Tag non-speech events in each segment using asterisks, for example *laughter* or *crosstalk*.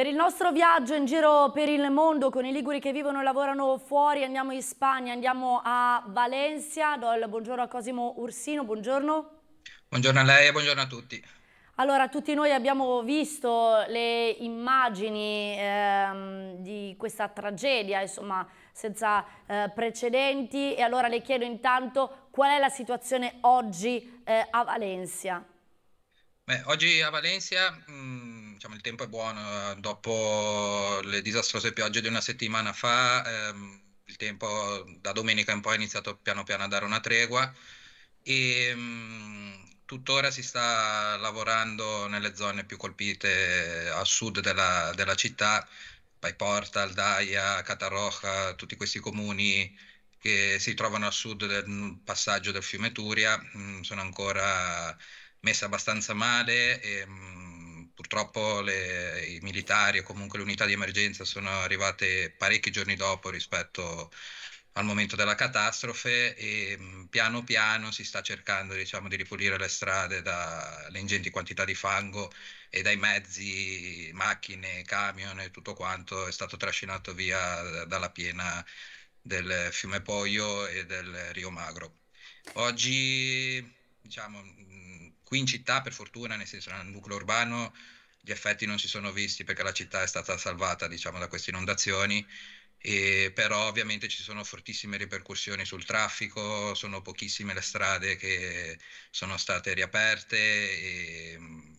Per il nostro viaggio in giro per il mondo con i liguri che vivono e lavorano fuori, andiamo in Spagna, andiamo a Valencia. Do il buongiorno a Cosimo Ursino, buongiorno. Buongiorno a lei e buongiorno a tutti. Allora, tutti noi abbiamo visto le immagini ehm, di questa tragedia, insomma, senza eh, precedenti e allora le chiedo intanto qual è la situazione oggi eh, a Valencia. Beh, oggi a Valencia mh mm, diciamo, il tempo è buono, dopo le disastrose piogge di una settimana fa, ehm, il tempo da domenica in poi è iniziato piano piano a dare una tregua e ehm, mh, tuttora si sta lavorando nelle zone più colpite a sud della, della città, Pai Porta, Aldaia, Catarroja, tutti questi comuni che si trovano a sud del passaggio del fiume Turia, mh, mm, sono ancora messe abbastanza male. E, ehm, mh, Purtroppo le, i militari o comunque le unità di emergenza sono arrivate parecchi giorni dopo rispetto al momento della catastrofe e mm, piano piano si sta cercando diciamo, di ripulire le strade dalle ingenti quantità di fango e dai mezzi, macchine, camion e tutto quanto è stato trascinato via dalla piena del fiume Poio e del Rio Magro. Oggi diciamo, Qui in città, per fortuna, nel senso nel nucleo urbano, gli effetti non si sono visti perché la città è stata salvata diciamo, da queste inondazioni, e però ovviamente ci sono fortissime ripercussioni sul traffico, sono pochissime le strade che sono state riaperte. E, mm,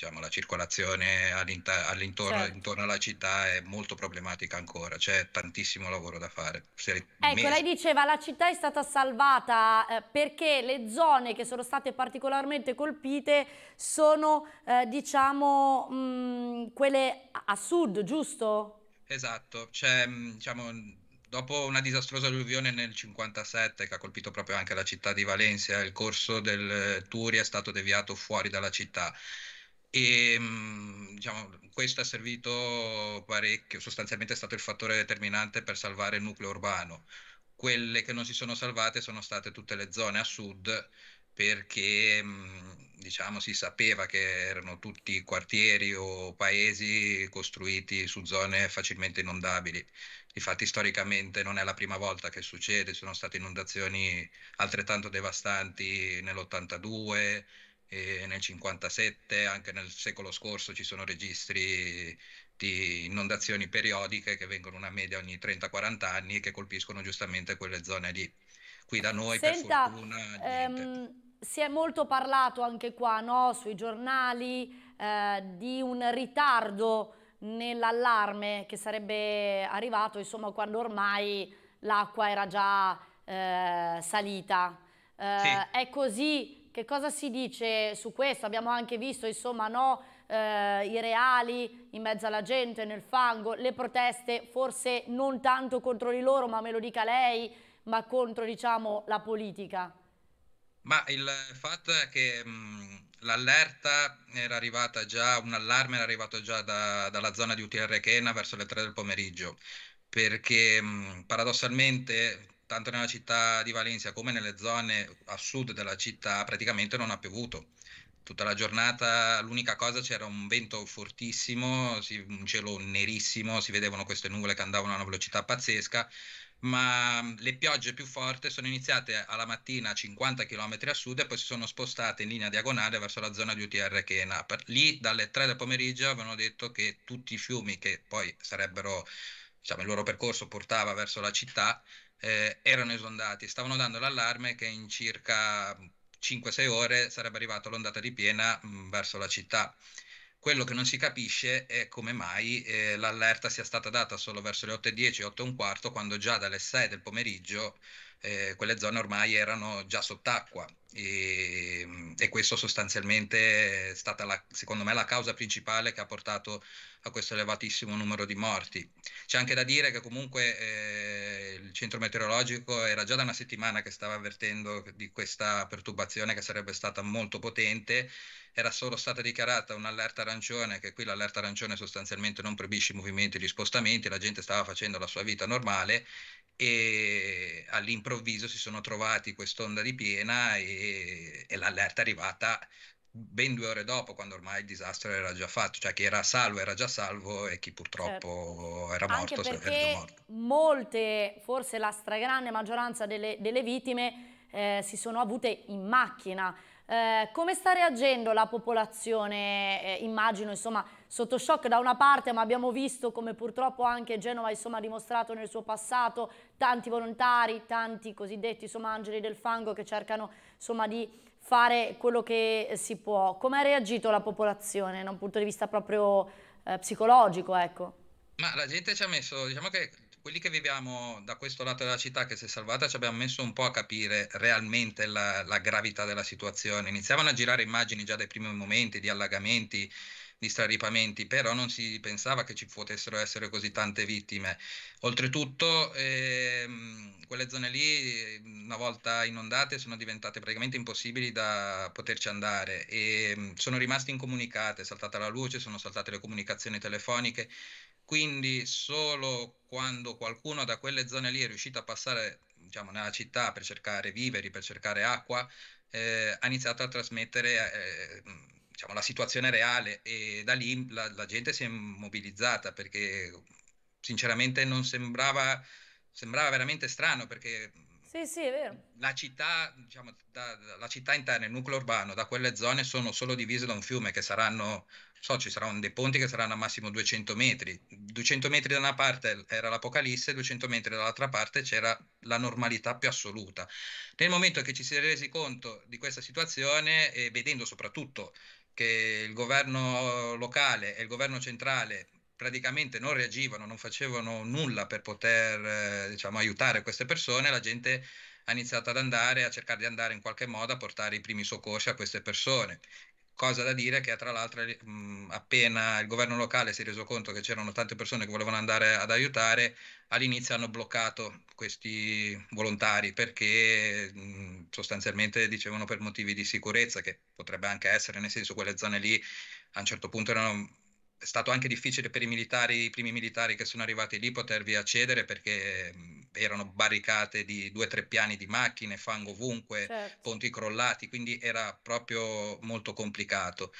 diciamo, la circolazione all'intorno, certo. alla città è molto problematica ancora, c'è tantissimo lavoro da fare. Se ecco, mesi... lei diceva la città è stata salvata eh, perché le zone che sono state particolarmente colpite sono eh, diciamo mh, quelle a sud, giusto? Esatto, c'è diciamo dopo una disastrosa alluvione nel 57 che ha colpito proprio anche la città di Valencia, il corso del eh, Turi è stato deviato fuori dalla città. E ehm, diciamo, questo ha servito parecchio, sostanzialmente è stato il fattore determinante per salvare il nucleo urbano. Quelle che non si sono salvate sono state tutte le zone a sud perché mm, diciamo, si sapeva che erano tutti quartieri o paesi costruiti su zone facilmente inondabili. Infatti storicamente non è la prima volta che succede, sono state inondazioni altrettanto devastanti nell'82 e nel 57, anche nel secolo scorso ci sono registri di inondazioni periodiche che vengono una media ogni 30-40 anni e che colpiscono giustamente quelle zone lì. Qui da noi Senta, per fortuna ehm, si è molto parlato anche qua no? sui giornali eh, di un ritardo nell'allarme che sarebbe arrivato insomma, quando ormai l'acqua era già eh, salita. Eh, sì. È così che cosa si dice su questo? Abbiamo anche visto insomma, no, eh, i reali in mezzo alla gente, nel fango, le proteste forse non tanto contro di loro, ma me lo dica lei, ma contro diciamo, la politica. Ma il fatto è che mm, l'allerta era arrivata già, un allarme era arrivato già da, dalla zona di Utile Chena verso le 3 del pomeriggio, perché mh, mm, paradossalmente tanto nella città di Valencia come nelle zone a sud della città praticamente non ha piovuto. Tutta la giornata l'unica cosa c'era un vento fortissimo, un cielo nerissimo, si vedevano queste nuvole che andavano a una velocità pazzesca, ma mm, le piogge più forti sono iniziate alla mattina a 50 km a sud e poi si sono spostate in linea diagonale verso la zona di UTR che è Napoli. Lì dalle 3 del pomeriggio avevano detto che tutti i fiumi che poi sarebbero, diciamo, il loro percorso portava verso la città, eh, erano esondati, stavano dando l'allarme che in circa 5-6 ore sarebbe arrivata l'ondata di piena mh, mm, verso la città. Quello che non si capisce è come mai eh, l'allerta sia stata data solo verso le 8.10, 8.15, quando già dalle 6 del pomeriggio eh, quelle zone ormai erano già sott'acqua e, e, questo sostanzialmente è stata la, secondo me la causa principale che ha portato a questo elevatissimo numero di morti. C'è anche da dire che comunque eh, il centro meteorologico era già da una settimana che stava avvertendo di questa perturbazione che sarebbe stata molto potente, era solo stata dichiarata un'allerta arancione, che qui l'allerta arancione sostanzialmente non proibisce i movimenti e gli spostamenti, la gente stava facendo la sua vita normale e all'improvviso si sono trovati quest'onda di piena e, e l'allerta è arrivata ben due ore dopo, quando ormai il disastro era già fatto, cioè chi era salvo era già salvo e chi purtroppo certo. era morto era già morto. Molte, forse la stragrande maggioranza delle, delle vittime eh, si sono avute in macchina. Eh, come sta reagendo la popolazione, eh, immagino, insomma, sotto shock da una parte, ma abbiamo visto come purtroppo anche Genova insomma, ha dimostrato nel suo passato tanti volontari, tanti cosiddetti insomma, angeli del fango che cercano insomma, di fare quello che si può. Come ha reagito la popolazione da un punto di vista proprio eh, psicologico? Ecco? Ma la gente ci ha messo, diciamo che quelli che viviamo da questo lato della città che si è salvata ci abbiamo messo un po' a capire realmente la, la gravità della situazione. Iniziavano a girare immagini già dai primi momenti di allagamenti, di straripamenti, però non si pensava che ci potessero essere così tante vittime. Oltretutto, ehm, quelle zone lì, una volta inondate, sono diventate praticamente impossibili da poterci andare e mm, sono rimaste incomunicate, è saltata la luce, sono saltate le comunicazioni telefoniche quindi solo quando qualcuno da quelle zone lì è riuscito a passare diciamo, nella città per cercare viveri, per cercare acqua, eh, ha iniziato a trasmettere eh, diciamo, la situazione reale e da lì la, la, gente si è mobilizzata perché sinceramente non sembrava, sembrava veramente strano perché sì, sì, è vero. La città, diciamo, da, da, la città interna, il nucleo urbano, da quelle zone sono solo divise da un fiume che saranno, so, ci saranno dei ponti che saranno a massimo 200 metri. 200 metri da una parte era l'apocalisse, 200 metri dall'altra parte c'era la normalità più assoluta. Nel momento che ci si è resi conto di questa situazione e vedendo soprattutto che il governo locale e il governo centrale praticamente non reagivano, non facevano nulla per poter eh, diciamo, aiutare queste persone, la gente ha iniziato ad andare, a cercare di andare in qualche modo a portare i primi soccorsi a queste persone. Cosa da dire che tra l'altro mh, mm, appena il governo locale si è reso conto che c'erano tante persone che volevano andare ad aiutare, all'inizio hanno bloccato questi volontari perché mh, mm, sostanzialmente dicevano per motivi di sicurezza, che potrebbe anche essere, nel senso quelle zone lì a un certo punto erano è stato anche difficile per i militari, i primi militari che sono arrivati lì potervi accedere perché erano barricate di due o tre piani di macchine, fango ovunque, certo. ponti crollati, quindi era proprio molto complicato.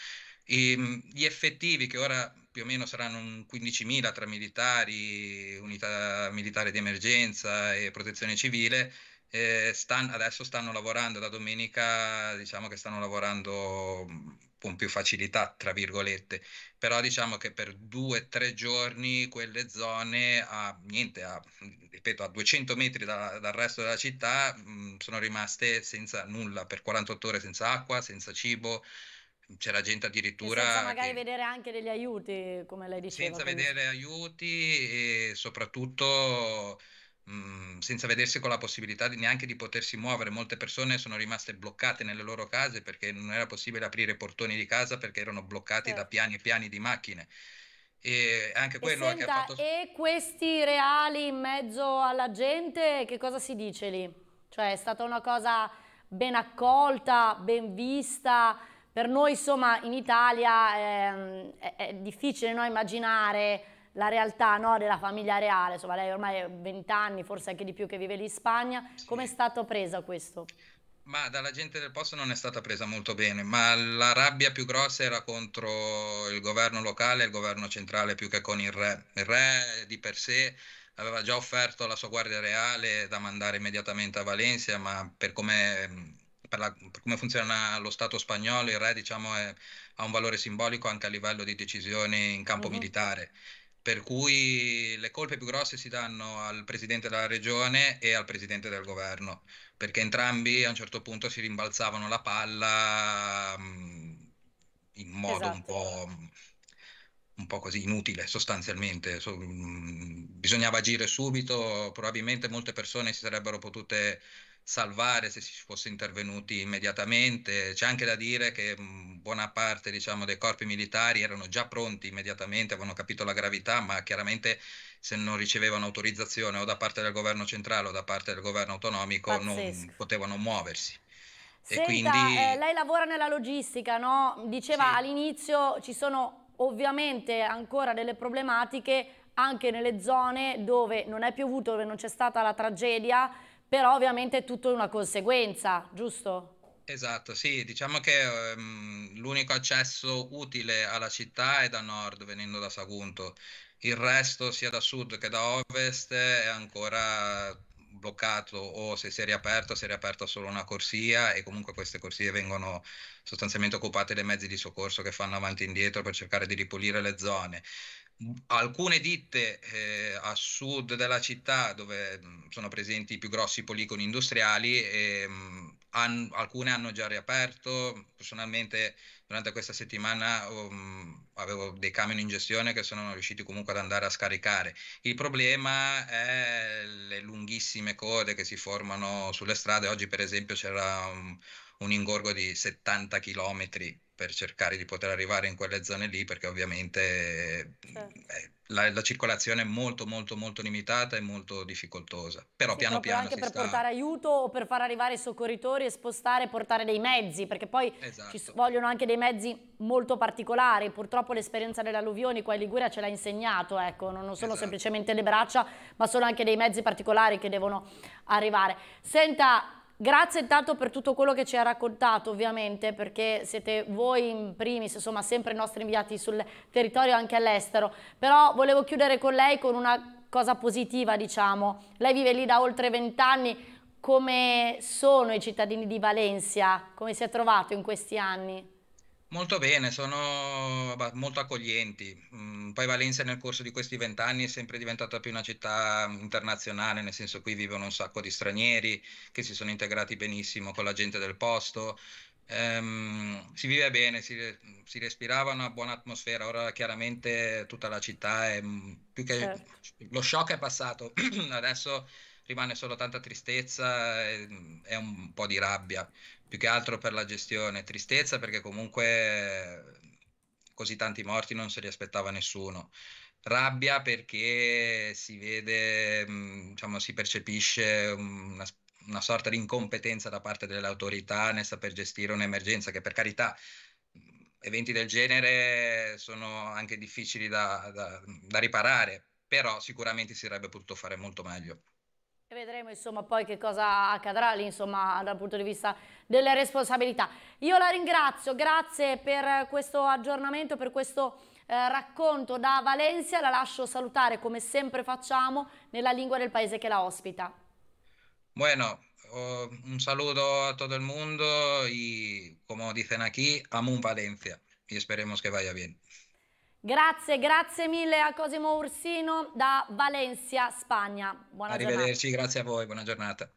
E, gli effettivi che ora più o meno saranno 15.000 tra militari, unità militare di emergenza e protezione civile, eh, stanno, adesso stanno lavorando da domenica, diciamo che stanno lavorando mm, con più facilità, tra virgolette, però diciamo che per due o tre giorni quelle zone a, niente, a, ripeto, a 200 metri da, dal resto della città mh, mm, sono rimaste senza nulla, per 48 ore senza acqua, senza cibo, c'era gente addirittura. E senza magari che... vedere anche degli aiuti, come lei diceva. Senza quindi. vedere aiuti e soprattutto Mm, senza vedersi con la possibilità di, neanche di potersi muovere. Molte persone sono rimaste bloccate nelle loro case perché non era possibile aprire i portoni di casa perché erano bloccati eh. da certo. piani e piani di macchine. E anche quello e senta, che ha fatto... E questi reali in mezzo alla gente, che cosa si dice lì? Cioè è stata una cosa ben accolta, ben vista? Per noi insomma in Italia eh, è, è difficile no, immaginare la realtà no, della famiglia reale, insomma lei ormai ha 20 anni, forse anche di più che vive lì in Spagna, sì. come è stato preso questo? Ma dalla gente del posto non è stata presa molto bene, ma la rabbia più grossa era contro il governo locale e il governo centrale più che con il re. Il re di per sé aveva già offerto la sua guardia reale da mandare immediatamente a Valencia, ma per come, per la, per come funziona lo Stato spagnolo il re diciamo, è, ha un valore simbolico anche a livello di decisioni in campo mm-hmm. militare per cui le colpe più grosse si danno al presidente della regione e al presidente del governo, perché entrambi a un certo punto si rimbalzavano la palla mm, in modo esatto. un, po', un po' così inutile sostanzialmente. So, mm, bisognava agire subito, probabilmente molte persone si sarebbero potute salvare se si fosse intervenuti immediatamente. C'è anche da dire che buona parte diciamo, dei corpi militari erano già pronti immediatamente, avevano capito la gravità, ma chiaramente se non ricevevano autorizzazione o da parte del governo centrale o da parte del governo autonomico Pazzesco. non potevano muoversi. Senta, quindi... eh, lei lavora nella logistica, no? Diceva sì. all'inizio ci sono ovviamente ancora delle problematiche anche nelle zone dove non è piovuto, dove non c'è stata la tragedia, però ovviamente è tutto una conseguenza, giusto? Esatto, sì, diciamo che um, l'unico accesso utile alla città è da nord, venendo da Sagunto. Il resto, sia da sud che da ovest, è ancora bloccato o se si è riaperto, si è riaperta solo una corsia e comunque queste corsie vengono sostanzialmente occupate dai mezzi di soccorso che fanno avanti e indietro per cercare di ripulire le zone alcune ditte eh, a sud della città dove mm, sono presenti i più grossi policoni industriali e, ehm, han, alcune hanno già riaperto personalmente durante questa settimana um, avevo dei camion in gestione che sono riusciti comunque ad andare a scaricare il problema è le lunghissime code che si formano sulle strade oggi per esempio c'era un, un ingorgo di 70 chilometri per cercare di poter arrivare in quelle zone lì perché ovviamente certo. eh, la, la, circolazione è molto molto molto limitata e molto difficoltosa. Però sì, piano piano... Anche per sta... portare aiuto o per far arrivare i soccorritori e spostare e portare dei mezzi, perché poi esatto. ci vogliono anche dei mezzi molto particolari. Purtroppo l'esperienza delle alluvioni qua in Liguria ce l'ha insegnato, ecco, non, non sono esatto. semplicemente le braccia, ma sono anche dei mezzi particolari che devono arrivare. Senta, Grazie intanto per tutto quello che ci ha raccontato ovviamente perché siete voi in primis, insomma sempre i nostri inviati sul territorio anche all'estero, però volevo chiudere con lei con una cosa positiva diciamo, lei vive lì da oltre vent'anni, come sono i cittadini di Valencia, come si è trovato in questi anni? Molto bene, sono molto accoglienti. Mm, poi Valencia nel corso di questi vent'anni è sempre diventata più una città internazionale, nel senso qui vivono un sacco di stranieri che si sono integrati benissimo con la gente del posto. Ehm, si vive bene, si, si, respirava una buona atmosfera. Ora chiaramente tutta la città è mm, più che certo. lo shock è passato. *clears throat* Adesso rimane solo tanta tristezza e, e, un po' di rabbia, più che altro per la gestione. Tristezza perché comunque così tanti morti non se li aspettava nessuno. Rabbia perché si vede, mm, diciamo, si percepisce una, una sorta di incompetenza da parte delle autorità nel saper gestire un'emergenza che per carità mm, eventi del genere sono anche difficili da, da, da riparare, però sicuramente si sarebbe potuto fare molto meglio. E vedremo insomma poi che cosa accadrà lì insomma dal punto di vista delle responsabilità. Io la ringrazio, grazie per questo aggiornamento, per questo eh, racconto da Valencia, la lascio salutare come sempre facciamo nella lingua del paese che la ospita. Bueno, oh, un saluto a tutto il mondo e come dicono qui, amo Valencia e speriamo che vaya bene. Grazie, grazie mille a Cosimo Ursino da Valencia, Spagna. Buona Arrivederci, giornata. grazie a voi, buona giornata.